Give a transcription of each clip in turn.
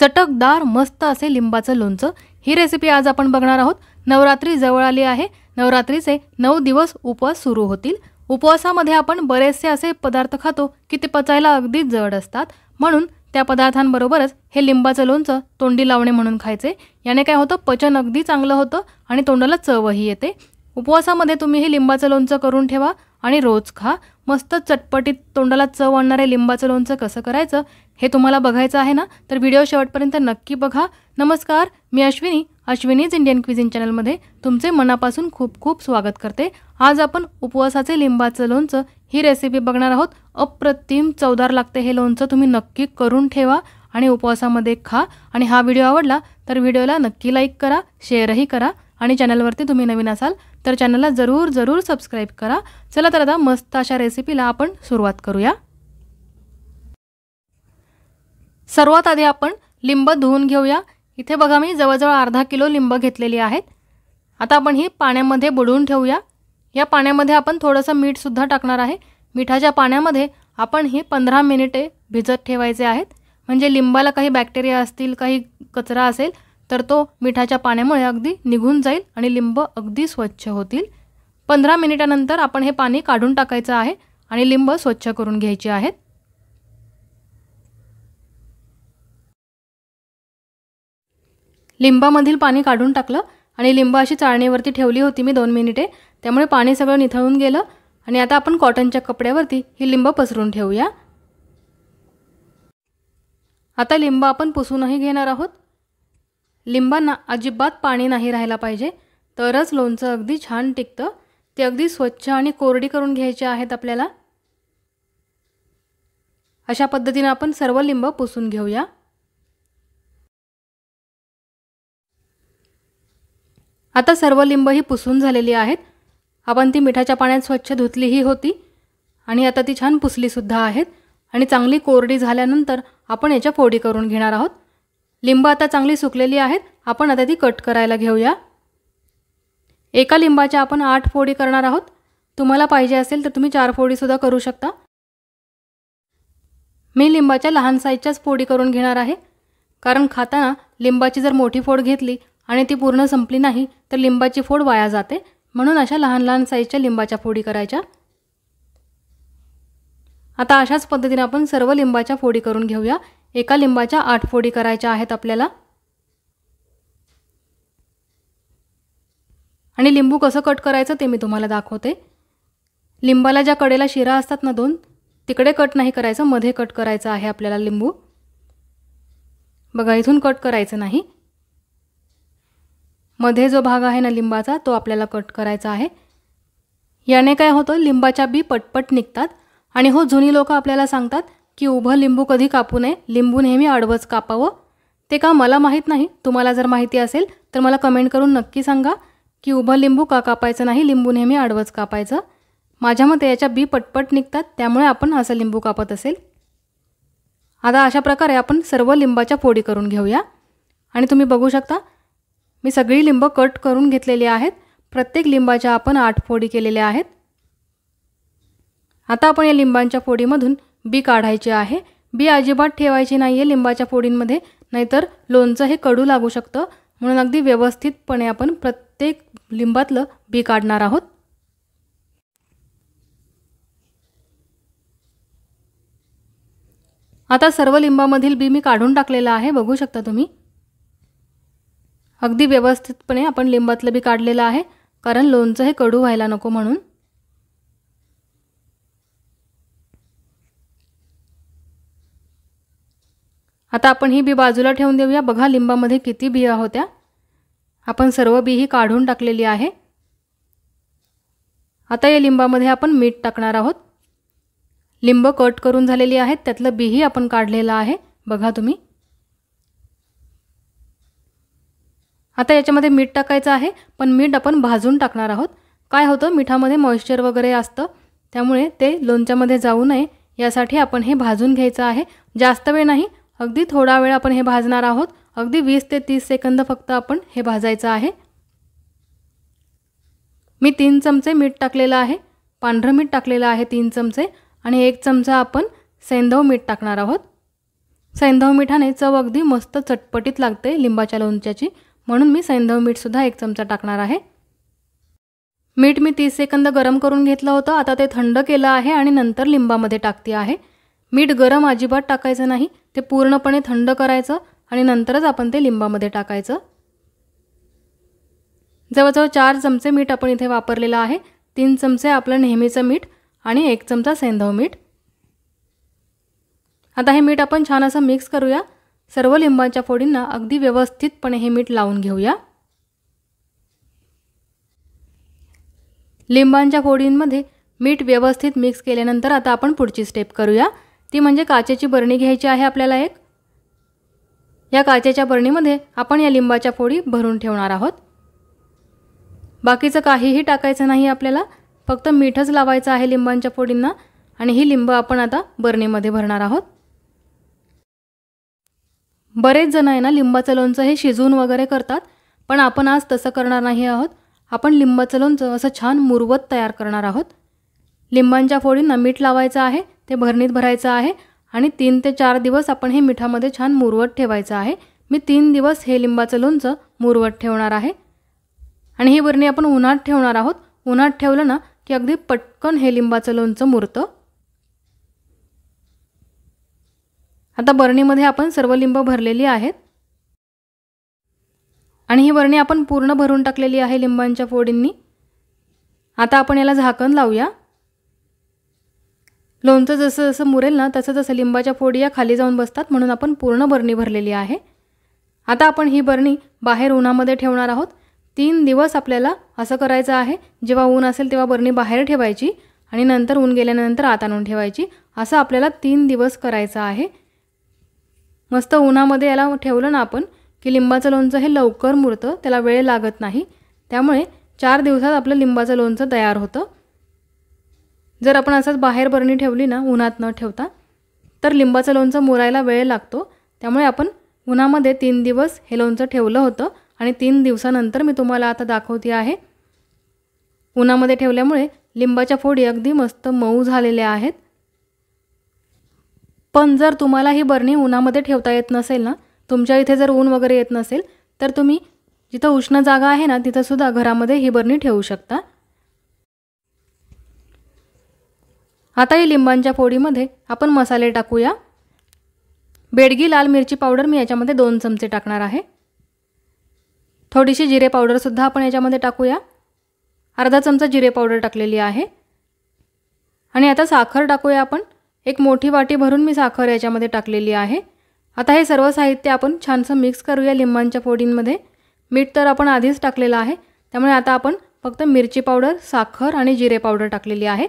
चटकदार मस्त असे लिंबाचं लोणचं ही रेसिपी आज आपण बघणार आहोत नवरात्री जवळ आली आहे नवरात्रीचे नऊ दिवस उपवास सुरू होतील उपवासामध्ये आपण बरेचसे असे पदार्थ खातो की ते पचायला अगदी जड असतात म्हणून त्या पदार्थांबरोबरच हे लिंबाचं लोणचं तोंडी लावणे म्हणून खायचे याने काय होतं पचन अगदी चांगलं होतं आणि तोंडाला चवही येते उपवासामध्ये तुम्ही हे लिंबाचं लोणचं करून ठेवा आणि रोज खा मस्त चटपटीत तोंडाला चव आणणारे लिंबाचं लोणचं कसं करायचं हे तुम्हाला बघायचं आहे ना तर व्हिडिओ शेवटपर्यंत नक्की बघा नमस्कार मी अश्विनी अश्विनीज इंडियन क्विझिन चॅनलमध्ये तुमचे मनापासून खूप खूप स्वागत करते आज आपण उपवासाचे लिंबाचं लोणचं ही रेसिपी बघणार आहोत अप्रतिम चवदार लागते हे लोणचं तुम्ही नक्की करून ठेवा आणि उपवासामध्ये खा आणि हा व्हिडिओ आवडला तर व्हिडिओला नक्की लाईक करा शेअरही करा आणि चॅनलवरती तुम्ही नवीन असाल तर चॅनलला जरूर जरूर सबस्क्राईब करा चला तर आता मस्त अशा रेसिपीला आपण सुरुवात करूया सर्वात आधी आपण लिंब धुवून घेऊया इथे बघा मी जवळजवळ अर्धा किलो लिंब घेतलेली आहेत आता आपण ही पाण्यामध्ये बुडवून ठेवूया या पाण्यामध्ये आपण थोडंसं मीठसुद्धा टाकणार आहे मिठाच्या पाण्यामध्ये आपण ही पंधरा मिनिटे भिजत ठेवायचे आहेत म्हणजे लिंबाला काही बॅक्टेरिया असतील काही कचरा असेल तर तो मिठाच्या पाण्यामुळे अगदी निघून जाईल आणि लिंब अगदी स्वच्छ होतील पंधरा मिनिटानंतर आपण हे पाणी काढून टाकायचं आहे आणि लिंब स्वच्छ करून घ्यायची आहेत लिंबामधील पाणी काढून टाकलं आणि लिंब अशी चाळणीवरती ठेवली होती मी दोन मिनिटे त्यामुळे पाणी सगळं निथळून गेलं आणि आता आपण कॉटनच्या कपड्यावरती ही लिंब पसरून ठेवूया आता लिंब आपण पुसूनही घेणार आहोत लिंबांना अजिबात पाणी नाही राहायला पाहिजे तरच लोणचं अगदी छान टिकतं ते अगदी स्वच्छ आणि कोरडी करून घ्यायचे आहेत आपल्याला अशा पद्धतीनं आपण सर्व लिंब पुसून घेऊया आता सर्व ही पुसून झालेली आहेत आपण ती मिठाच्या पाण्यात स्वच्छ धुतलीही होती आणि आता ती छान पुसलीसुद्धा आहेत आणि चांगली कोरडी झाल्यानंतर आपण याच्या फोडी करून घेणार आहोत लिंब आता चांगली सुकलेली आहेत आपण आता ती कट करायला घेऊया एका लिंबाच्या आपण आठ फोडी करणार आहोत तुम्हाला पाहिजे असेल तर तुम्ही चार फोडीसुद्धा करू शकता मी लिंबाच्या लहान साईजच्याच फोडी करून घेणार आहे कारण खाताना लिंबाची जर मोठी फोड घेतली आणि ती पूर्ण संपली नाही तर लिंबाची फोड वाया जाते म्हणून अशा लहान लहान साईजच्या लिंबाच्या फोडी करायच्या आता अशाच पद्धतीने आपण सर्व लिंबाच्या फोडी करून घेऊया एका लिंबाच्या आठ फोडी करायच्या आहेत आपल्याला आणि लिंबू कसं कट करायचं ते मी तुम्हाला दाखवते लिंबाला ज्या कडेला शिरा असतात ना दोन तिकडे कट नाही करायचं मध्ये कट करायचं आहे आपल्याला लिंबू बघा इथून कट करायचं नाही मध्ये जो भाग आहे ना लिंबाचा तो आपल्याला कट करायचा आहे याने काय होतं लिंबाच्या बी पटपट निघतात आणि हो जुनी लोकं आपल्याला सांगतात की उभं लिंबू कधी कापू नये लिंबू नेहमी आडवंच कापावं ते का मला माहीत नाही तुम्हाला जर माहिती असेल तर मला कमेंट करून नक्की सांगा की उभं लिंबू का कापायचं नाही लिंबू नेहमी आडवंच कापायचं माझ्या मते याच्या बी पटपट निघतात त्यामुळे आपण असं लिंबू कापत असेल आता अशा प्रकारे आपण सर्व लिंबाच्या फोडी करून घेऊया आणि तुम्ही बघू शकता मी सगळी लिंब कट करून घेतलेली आहेत प्रत्येक लिंबाच्या आपण आठ फोडी केलेल्या आहेत आता आपण या लिंबांच्या फोडीमधून बी काढायचे आहे बी अजिबात ठेवायची नाही आहे लिंबाच्या फोडींमध्ये नाहीतर लोणचं हे कडू लागू शकतं म्हणून अगदी व्यवस्थितपणे आपण प्रत्येक लिंबातलं बी काढणार आहोत आता सर्व लिंबामधील बी मी काढून टाकलेलं आहे बघू शकता तुम्ही अगदी व्यवस्थितपणे आपण लिंबातलं बी काढलेलं आहे कारण लोणचं हे कडू व्हायला नको म्हणून आता आपण ही बी बाजूला ठेवून देऊया बघा लिंबामध्ये किती बिया होत्या आपण सर्व बी ही काढून टाकलेली आहे आता या लिंबामध्ये आपण मीठ टाकणार आहोत लिंब कट करून झालेली आहेत त्यातलं बीही आपण काढलेलं आहे बघा तुम्ही आता याच्यामध्ये मीठ टाकायचं आहे पण मीठ आपण भाजून टाकणार आहोत काय होतं मिठामध्ये मॉइश्चर वगैरे असतं त्यामुळे ते लोणच्यामध्ये जाऊ नये यासाठी आपण हे भाजून घ्यायचं आहे जास्त वेळ नाही अगदी थोडा वेळ आपण हे भाजणार आहोत अगदी वीस ते तीस सेकंद फक्त आपण हे भाजायचं आहे मी तीन चमचे मीठ टाकलेलं आहे पांढरं मीठ टाकलेलं आहे तीन चमचे आणि एक चमचा आपण सेंधव मीठ टाकणार आहोत सेंधव मिठाने चव अगदी मस्त चटपटीत लागते लिंबाच्या लोणच्याची म्हणून मी सैंधव मीठसुद्धा एक चमचा टाकणार आहे मीठ मी तीस सेकंद गरम करून घेतलं होतं आता ते थंड केलं आहे आणि नंतर लिंबामध्ये टाकते आहे मीठ गरम अजिबात टाकायचं नाही ते पूर्णपणे थंड करायचं आणि नंतरच आपण ते लिंबामध्ये टाकायचं जवळजवळ चार चमचे मीठ आपण इथे वापरलेलं आहे तीन चमचे आपलं नेहमीचं मीठ आणि एक चमचा सैंधव मीठ आता हे मीठ आपण छान असं मिक्स करूया सर्व लिंबाच्या फोडींना अगदी व्यवस्थितपणे हे मीठ लावून घेऊया लिंबांच्या फोडींमध्ये मीठ व्यवस्थित मिक्स केल्यानंतर आता आपण पुढची स्टेप करूया ती म्हणजे काचेची बरणी घ्यायची आहे आपल्याला एक या काचेच्या बरणीमध्ये आपण या लिंबाच्या फोडी भरून ठेवणार आहोत बाकीचं काहीही टाकायचं नाही आपल्याला फक्त मीठच लावायचं आहे लिंबांच्या फोडींना आणि ही लिंब आपण आता बरणीमध्ये भरणार आहोत बरेच जण आहे ना लिंबाचं लोणचं हे शिजवून वगैरे करतात पण आपण आज तसं करणार नाही आहोत आपण लिंबाचं लोणचं असं छान मुरवत तयार करणार आहोत लिंबांच्या फोडींना मीठ लावायचं आहे ते भरणीत भरायचं आहे आणि तीन ते चार दिवस आपण हे मिठामध्ये छान मुरवत ठेवायचं आहे मी तीन दिवस हे लिंबाचं लोणचं मुरवत ठेवणार आहे आणि ही बरणी आपण उन्हात ठेवणार आहोत उन्हात ठेवलं ना की अगदी पटकन हे लिंबाचं लोणचं मुरतं आता बरणीमध्ये आपण सर्व लिंब भरलेली आहेत आणि ही बरणी आपण पूर्ण भरून टाकलेली आहे लिंबांच्या फोडींनी आता आपण याला झाकण लावूया लोणचं जसं जसं मुरेल ना तसं तसं लिंबाच्या फोडी या खाली जाऊन बसतात म्हणून आपण पूर्ण बरणी भरलेली आहे आता आपण ही बरणी बाहेर उन्हामध्ये ठेवणार आहोत तीन दिवस आपल्याला असं करायचं आहे जेव्हा ऊन असेल तेव्हा बरणी बाहेर ठेवायची आणि नंतर ऊन गेल्यानंतर आत आणून ठेवायची असं आपल्याला तीन दिवस करायचं आहे मस्त उन्हामध्ये याला ठेवलं ना आपण की लिंबाचं लोणचं हे लवकर मुरतं त्याला वेळ लागत नाही त्यामुळे चार दिवसात आपलं लिंबाचं लोणचं तयार होतं जर आपण असंच बाहेर बरणी ठेवली ना उन्हात न ठेवता तर लिंबाचं लोणचं मुरायला वेळ लागतो त्यामुळे आपण उन्हामध्ये तीन दिवस हे लोणचं ठेवलं होतं आणि तीन दिवसानंतर मी तुम्हाला आता दाखवते आहे उन्हामध्ये ठेवल्यामुळे लिंबाच्या फोडी अगदी मस्त मऊ झालेल्या आहेत पण जर तुम्हाला ही बरणी उन्हामध्ये ठेवता येत नसेल ना तुमच्या इथे जर ऊन वगैरे येत नसेल तर तुम्ही जिथं उष्ण जागा आहे ना तिथंसुद्धा घरामध्ये ही बरणी ठेवू शकता आता ही लिंबांच्या फोडीमध्ये आपण मसाले टाकूया बेडगी लाल मिरची पावडर मी याच्यामध्ये दोन चमचे टाकणार आहे थोडीशी जिरे पावडरसुद्धा आपण याच्यामध्ये टाकूया अर्धा चमचा जिरे पावडर टाकलेली आहे आणि आता साखर टाकूया आपण एक मोठी वाटी भरून मी साखर याच्यामध्ये टाकलेली आहे आता हे सर्व साहित्य आपण छानसं मिक्स करूया लिंबांच्या फोडींमध्ये मीठ तर आपण आधीच टाकलेलं आहे त्यामुळे आता आपण फक्त मिरची पावडर साखर आणि जिरे पावडर टाकलेली आहे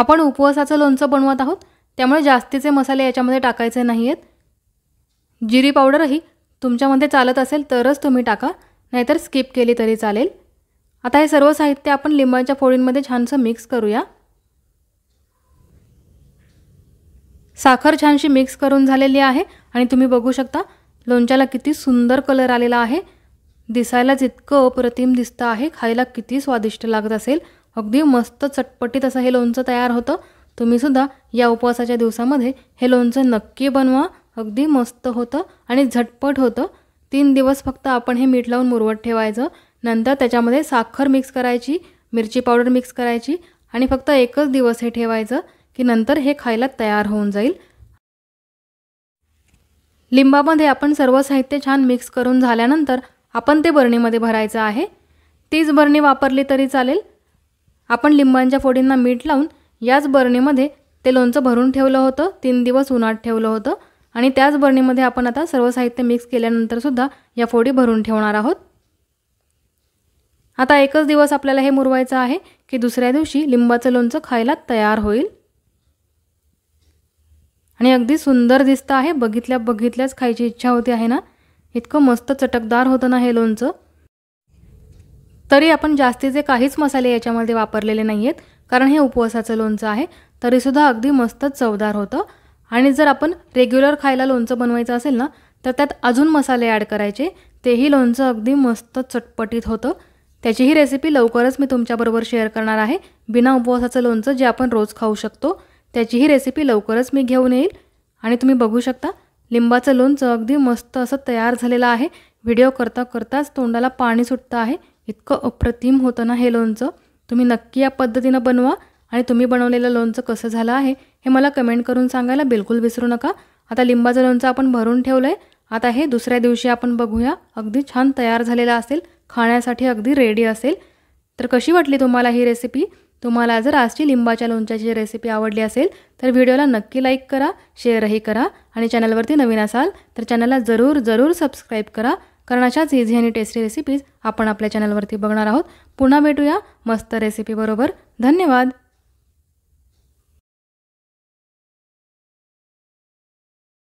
आपण उपवासाचं लोणचं बनवत आहोत त्यामुळे जास्तीचे मसाले याच्यामध्ये टाकायचे नाही आहेत जिरी पावडरही तुमच्यामध्ये चालत असेल तरच तुम्ही टाका नाहीतर स्किप केली तरी चालेल आता हे सर्व साहित्य आपण लिंबांच्या फोडींमध्ये छानसं मिक्स करूया साखर छानशी मिक्स करून झालेली आहे आणि तुम्ही बघू शकता लोणच्याला किती सुंदर कलर आलेला आहे दिसायलाच इतकं अप्रतिम दिसतं आहे खायला किती स्वादिष्ट लागत असेल अगदी मस्त चटपटीत असं हे लोणचं तयार होतं तुम्हीसुद्धा या उपवासाच्या दिवसामध्ये हे लोणचं नक्की बनवा अगदी मस्त होतं आणि झटपट होतं तीन दिवस फक्त आपण हे मीठ लावून मुरवत ठेवायचं नंतर त्याच्यामध्ये साखर मिक्स करायची मिरची पावडर मिक्स करायची आणि फक्त एकच दिवस हे ठेवायचं की नंतर हे खायला तयार होऊन जाईल लिंबामध्ये आपण सर्व साहित्य छान मिक्स करून झाल्यानंतर आपण ते बरणीमध्ये भरायचं आहे तीच बरणी वापरली तरी चालेल आपण लिंबांच्या फोडींना मीठ लावून याच बरणीमध्ये ते लोणचं भरून ठेवलं होतं तीन दिवस उन्हात ठेवलं होतं आणि त्याच बरणीमध्ये आपण आता सर्व साहित्य मिक्स केल्यानंतरसुद्धा या फोडी भरून ठेवणार आहोत आता एकच दिवस आपल्याला हे मुरवायचं आहे की दुसऱ्या दिवशी लिंबाचं लोणचं खायला तयार होईल आणि अगदी सुंदर दिसतं आहे बघितल्या बघितल्याच खायची इच्छा होती आहे ना इतकं मस्त चटकदार होतं ना हे लोणचं तरी आपण जास्तीचे काहीच मसाले याच्यामध्ये वापरलेले नाही आहेत कारण हे उपवासाचं लोणचं आहे तरीसुद्धा अगदी मस्तच चवदार होतं आणि जर आपण रेग्युलर खायला लोणचं बनवायचं असेल ना तर त्यात अजून मसाले ॲड करायचे तेही लोणचं अगदी मस्त चटपटीत होतं त्याचीही रेसिपी लवकरच मी तुमच्याबरोबर शेअर करणार आहे बिना उपवासाचं लोणचं जे आपण रोज खाऊ शकतो त्याची ही रेसिपी लवकरच मी घेऊन येईल आणि तुम्ही बघू शकता लिंबाचं लोणचं अगदी मस्त असं तयार झालेलं आहे व्हिडिओ करता करताच तोंडाला पाणी सुटतं आहे इतकं अप्रतिम होतं ना हे लोणचं तुम्ही नक्की या पद्धतीनं बनवा आणि तुम्ही बनवलेलं लोणचं कसं झालं आहे हे मला कमेंट करून सांगायला बिलकुल विसरू नका आता लिंबाचं लोणचं आपण भरून ठेवलं आहे आता हे दुसऱ्या दिवशी आपण बघूया अगदी छान तयार झालेलं असेल खाण्यासाठी अगदी रेडी असेल तर कशी वाटली तुम्हाला ही रेसिपी तुम्हाला जर आजची लिंबाच्या लोणच्याची रेसिपी आवडली असेल तर व्हिडिओला नक्की लाईक करा शेअरही करा आणि चॅनलवरती नवीन असाल तर चॅनलला जरूर जरूर सबस्क्राईब करा कारण अशाच इझी आणि टेस्टी रेसिपीज आपण आपल्या चॅनलवरती बघणार आहोत पुन्हा भेटूया मस्त रेसिपीबरोबर धन्यवाद